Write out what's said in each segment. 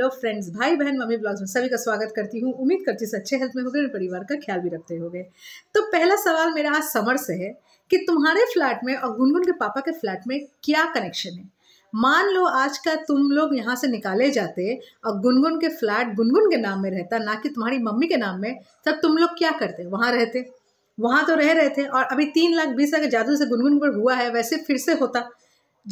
hello friends भाई बहन mummy blogs में सभी का स्वागत करती हूँ उम्मीद करती हूँ अच्छे हेल्थ में होगे और परिवार का ख्याल भी रखते होगे तो पहला सवाल मेरा आज समर से है कि तुम्हारे फ्लैट में और गुनगुन के पापा के फ्लैट में क्या कनेक्शन है मान लो आज का तुम लोग यहाँ से निकाले जाते और गुनगुन के फ्लैट गुनगुन के नाम में रहता ना कि तुम्हारी मम्मी के नाम में तब तुम लोग क्या करते वहाँ रहते वहाँ तो रह रहे थे और अभी तीन लाख बीस लाख जादू से गुनगुन पर हुआ है वैसे फिर से होता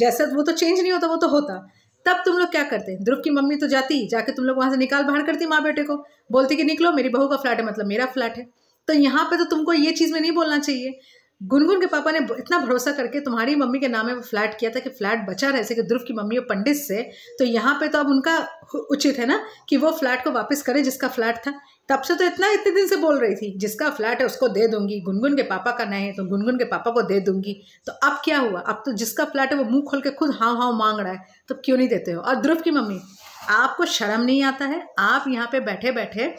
जैसे वो तो चेंज नहीं होता वो तो होता तब तुम लोग क्या करते ध्रुव की मम्मी तो जाती जाके तुम लोग वहां से निकाल बाहर करती माँ बेटे को बोलती कि निकलो मेरी बहू का फ्लैट है मतलब मेरा फ्लैट है तो यहाँ पे तो तुमको ये चीज़ में नहीं बोलना चाहिए गुनगुन के पापा ने इतना भरोसा करके तुम्हारी मम्मी के नाम में वो फ्लैट किया था कि फ्लैट बचा रह सके ध्रुव की मम्मी और पंडित से तो यहाँ पे तो अब उनका उचित है ना कि वो फ्लैट को वापस करे जिसका फ्लैट था तब से तो इतना इतने दिन से बोल रही थी जिसका फ्लैट है उसको दे दूंगी गुनगुन के पापा का नहीं है तो गुनगुन के पापा को दे दूंगी तो अब क्या हुआ अब तो जिसका फ्लैट है वो मुंह खोल के खुद हाँ हाँ मांग रहा है तब तो क्यों नहीं देते हो और ध्रुव की मम्मी आपको शर्म नहीं आता है आप यहाँ पे बैठे बैठे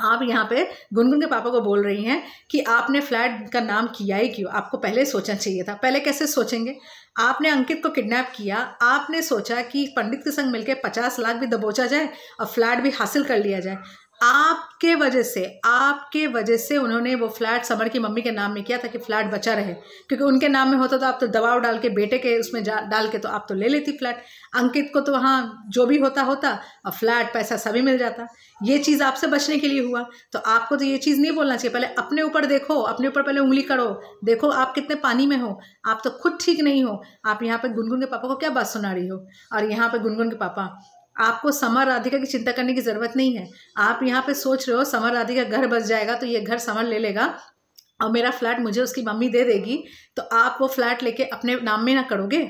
आप यहाँ पे गुनगुन के पापा को बोल रही हैं कि आपने फ्लैट का नाम किया ही क्यों आपको पहले सोचना चाहिए था पहले कैसे सोचेंगे आपने अंकित को किडनैप किया आपने सोचा कि पंडित के संग मिलकर पचास लाख भी दबोचा जाए और फ्लैट भी हासिल कर लिया जाए आपके वजह से आपके वजह से उन्होंने वो फ्लैट समर की मम्मी के नाम में किया ताकि फ्लैट बचा रहे क्योंकि उनके नाम में होता तो आप तो दबाव डाल के बेटे के उसमें डाल के तो आप तो ले लेती फ्लैट अंकित को तो वहाँ जो भी होता होता और फ्लैट पैसा सभी मिल जाता ये चीज़ आपसे बचने के लिए हुआ तो आपको तो ये चीज़ नहीं बोलना चाहिए पहले अपने ऊपर देखो अपने ऊपर पहले उंगली करो देखो आप कितने पानी में हो आप तो खुद ठीक नहीं हो आप यहाँ पर गुनगुन के पापा को क्या बात सुना रही हो और यहाँ पर गुनगुन के पापा आपको समर राधिका की चिंता करने की ज़रूरत नहीं है आप यहाँ पे सोच रहे हो समर राधिका घर बस जाएगा तो ये घर समर ले लेगा और मेरा फ्लैट मुझे उसकी मम्मी दे देगी तो आप वो फ्लैट लेके अपने नाम में ना करोगे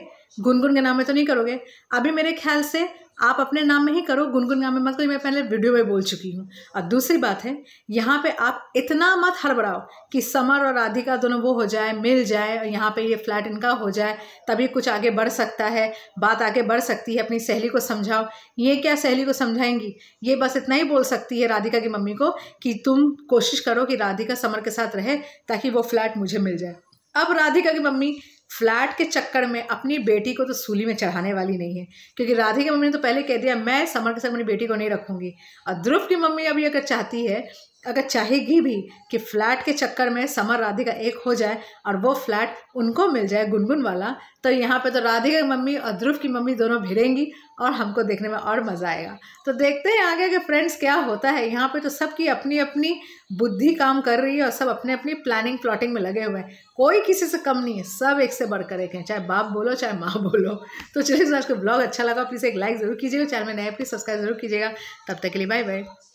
गुनगुन के नाम में तो नहीं करोगे अभी मेरे ख्याल से आप अपने नाम में ही करो गुनगुन नाम में मत करो मैं पहले वीडियो में बोल चुकी हूँ और दूसरी बात है यहाँ पे आप इतना मत हड़बड़ाओ कि समर और राधिका दोनों वो हो जाए मिल जाए और यहाँ पे ये फ्लैट इनका हो जाए तभी कुछ आगे बढ़ सकता है बात आगे बढ़ सकती है अपनी सहेली को समझाओ ये क्या सहेली को समझाएंगी ये बस इतना ही बोल सकती है राधिका की मम्मी को कि तुम कोशिश करो कि राधिका समर के साथ रहे ताकि वो फ्लैट मुझे मिल जाए अब राधिका की मम्मी फ्लैट के चक्कर में अपनी बेटी को तो सूली में चढ़ाने वाली नहीं है क्योंकि राधे की मम्मी ने तो पहले कह दिया मैं समर के साथ अपनी बेटी को नहीं रखूंगी और ध्रुव की मम्मी अभी अगर चाहती है अगर चाहेगी भी कि फ्लैट के चक्कर में समर राधिका एक हो जाए और वो फ्लैट उनको मिल जाए गुनगुन वाला तो यहाँ पे तो राधिका की मम्मी और ध्रुव की मम्मी दोनों भिड़ेंगी और हमको देखने में और मज़ा आएगा तो देखते हैं आगे के फ्रेंड्स क्या होता है यहाँ पे तो सबकी अपनी अपनी बुद्धि काम कर रही है और सब अपने अपनी प्लानिंग प्लॉटिंग में लगे हुए हैं कोई किसी से कम नहीं है सब एक से बढ़कर एक हैं चाहे बाप बोलो चाहे माँ बोलो तो चलिए आज का ब्लॉग अच्छा लगा प्लीज़ एक लाइक ज़रूर कीजिएगा चैनल में नए प्लीज़ सब्सक्राइब जरूर कीजिएगा तब तक के लिए बाय बाय